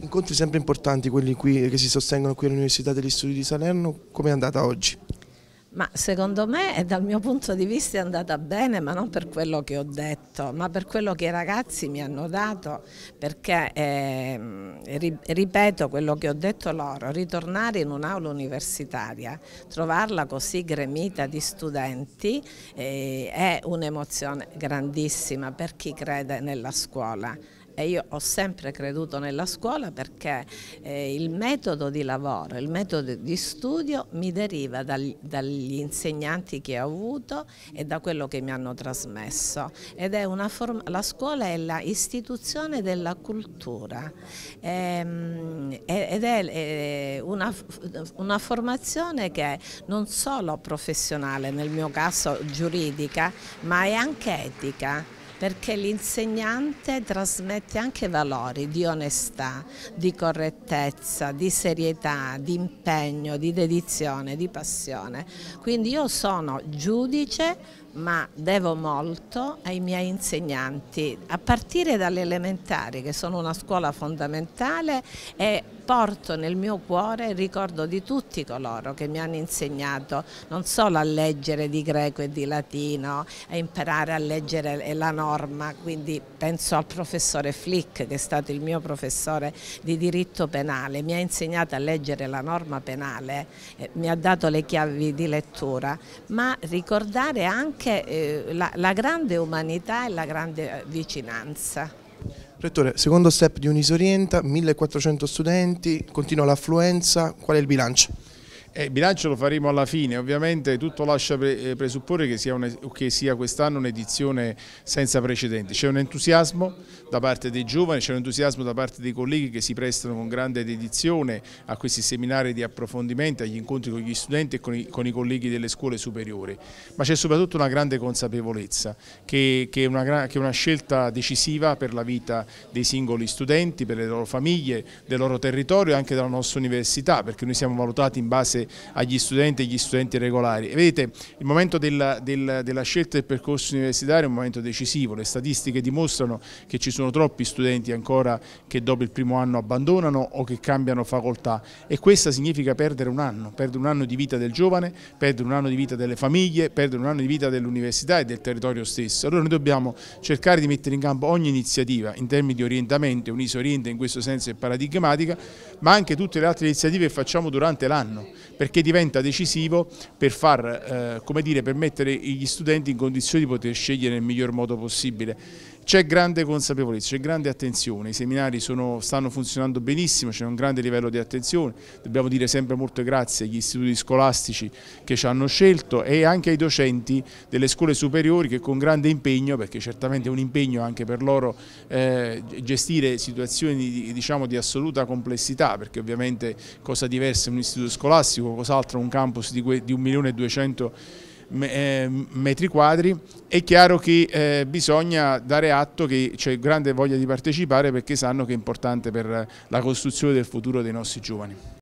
Incontri sempre importanti quelli qui, che si sostengono qui all'Università degli Studi di Salerno, come è andata oggi? Ma secondo me, eh, dal mio punto di vista, è andata bene, ma non per quello che ho detto, ma per quello che i ragazzi mi hanno dato, perché, eh, ripeto quello che ho detto loro, ritornare in un'aula universitaria, trovarla così gremita di studenti, eh, è un'emozione grandissima per chi crede nella scuola e io ho sempre creduto nella scuola perché eh, il metodo di lavoro, il metodo di studio mi deriva dal, dagli insegnanti che ho avuto e da quello che mi hanno trasmesso ed è una forma, la scuola è l'istituzione della cultura ehm, ed è, è eh, una, una formazione che è non solo professionale, nel mio caso giuridica, ma è anche etica perché l'insegnante trasmette anche valori di onestà, di correttezza, di serietà, di impegno, di dedizione, di passione. Quindi io sono giudice ma devo molto ai miei insegnanti, a partire dalle elementari che sono una scuola fondamentale e porto nel mio cuore il ricordo di tutti coloro che mi hanno insegnato non solo a leggere di greco e di latino, a imparare a leggere la norma, quindi penso al professore Flick che è stato il mio professore di diritto penale, mi ha insegnato a leggere la norma penale, eh, mi ha dato le chiavi di lettura, ma ricordare anche anche eh, la, la grande umanità e la grande eh, vicinanza. Rettore, secondo step di Unisorienta, 1400 studenti, continua l'affluenza, qual è il bilancio? il eh, bilancio lo faremo alla fine, ovviamente tutto lascia eh, presupporre che sia, sia quest'anno un'edizione senza precedenti. C'è un entusiasmo da parte dei giovani, c'è un entusiasmo da parte dei colleghi che si prestano con grande dedizione a questi seminari di approfondimento, agli incontri con gli studenti e con i, con i colleghi delle scuole superiori, ma c'è soprattutto una grande consapevolezza che, che, è una, che è una scelta decisiva per la vita dei singoli studenti, per le loro famiglie, del loro territorio e anche della nostra università, perché noi siamo valutati in base agli studenti e agli studenti regolari. E vedete, il momento della, della, della scelta del percorso universitario è un momento decisivo, le statistiche dimostrano che ci sono troppi studenti ancora che dopo il primo anno abbandonano o che cambiano facoltà e questa significa perdere un anno, perdere un anno di vita del giovane, perdere un anno di vita delle famiglie, perdere un anno di vita dell'università e del territorio stesso. Allora noi dobbiamo cercare di mettere in campo ogni iniziativa in termini di orientamento, Unisa Oriente in questo senso è paradigmatica, ma anche tutte le altre iniziative che facciamo durante l'anno, perché diventa decisivo per, far, eh, dire, per mettere gli studenti in condizione di poter scegliere nel miglior modo possibile. C'è grande consapevolezza, c'è grande attenzione, i seminari sono, stanno funzionando benissimo, c'è un grande livello di attenzione, dobbiamo dire sempre molto grazie agli istituti scolastici che ci hanno scelto e anche ai docenti delle scuole superiori che con grande impegno, perché certamente è un impegno anche per loro eh, gestire situazioni di, diciamo, di assoluta complessità, perché ovviamente cosa diversa è un istituto scolastico, cos'altro un campus di, di 1 eh, metri quadri, è chiaro che eh, bisogna dare atto che c'è grande voglia di partecipare perché sanno che è importante per la costruzione del futuro dei nostri giovani.